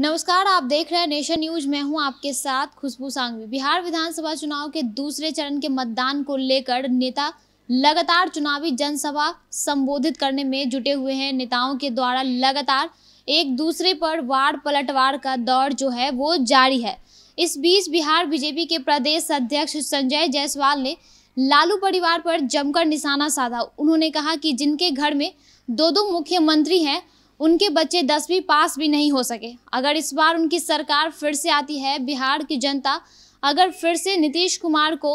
नमस्कार आप देख रहे हैं नेशन न्यूज मैं हूं आपके साथ खुशबू सांगवी बिहार विधानसभा चुनाव के दूसरे चरण के मतदान को लेकर नेता लगातार चुनावी जनसभा संबोधित करने में जुटे हुए हैं नेताओं के द्वारा लगातार एक दूसरे पर वार पलटवार का दौर जो है वो जारी है इस बीच बिहार बीजेपी के प्रदेश अध्यक्ष संजय जायसवाल ने लालू परिवार पर जमकर निशाना साधा उन्होंने कहा कि जिनके घर में दो दो मुख्यमंत्री हैं उनके बच्चे दसवीं पास भी नहीं हो सके अगर इस बार उनकी सरकार फिर से आती है बिहार की जनता अगर फिर से नीतीश कुमार को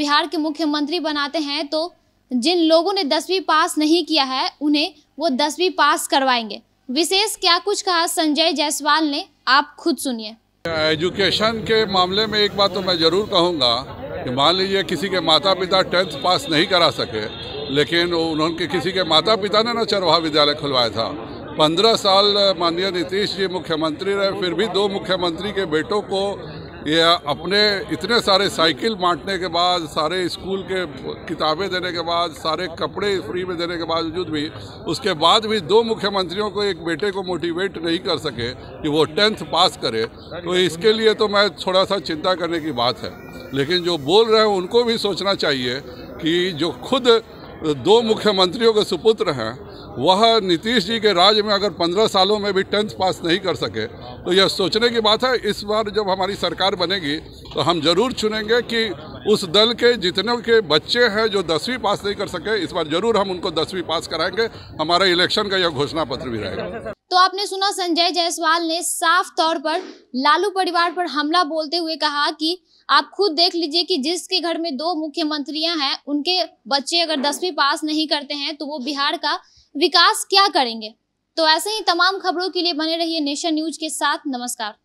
बिहार के मुख्यमंत्री बनाते हैं तो जिन लोगों ने दसवीं पास नहीं किया है उन्हें वो दसवीं पास करवाएंगे विशेष क्या कुछ कहा संजय जायसवाल ने आप खुद सुनिए एजुकेशन के मामले में एक बात तो मैं ज़रूर कहूँगा कि मान लीजिए किसी के माता पिता टेंथ पास नहीं करा सके लेकिन उन्होंने किसी के माता पिता ने ना चरवाहा विद्यालय खुलवाया था पंद्रह साल माननीय नीतीश जी मुख्यमंत्री रहे फिर भी दो मुख्यमंत्री के बेटों को ये अपने इतने सारे साइकिल बांटने के बाद सारे स्कूल के किताबें देने के बाद सारे कपड़े फ्री में देने के बावजूद भी उसके बाद भी दो मुख्यमंत्रियों को एक बेटे को मोटिवेट नहीं कर सके कि वो टेंथ पास करे तो इसके लिए तो मैं थोड़ा सा चिंता करने की बात है लेकिन जो बोल रहे हैं उनको भी सोचना चाहिए कि जो खुद दो मुख्यमंत्रियों के सुपुत्र हैं वह नीतीश जी के राज्य में अगर पंद्रह सालों में भी टेंथ पास नहीं कर सके तो यह सोचने की बात है इस बार जब हमारी सरकार बनेगी तो हम जरूर चुनेंगे कि उस दल के जितने के बच्चे हैं जो दसवीं पास नहीं कर सके इस बार जरूर हम उनको दसवीं पास कराएंगे हमारा इलेक्शन का यह घोषणा पत्र भी रहेगा तो आपने सुना संजय जायसवाल ने साफ तौर पर लालू परिवार पर हमला बोलते हुए कहा कि आप खुद देख लीजिए कि जिसके घर में दो मुख्यमंत्रियां हैं उनके बच्चे अगर दसवीं पास नहीं करते हैं तो वो बिहार का विकास क्या करेंगे तो ऐसे ही तमाम खबरों के लिए बने रहिए नेशन न्यूज के साथ नमस्कार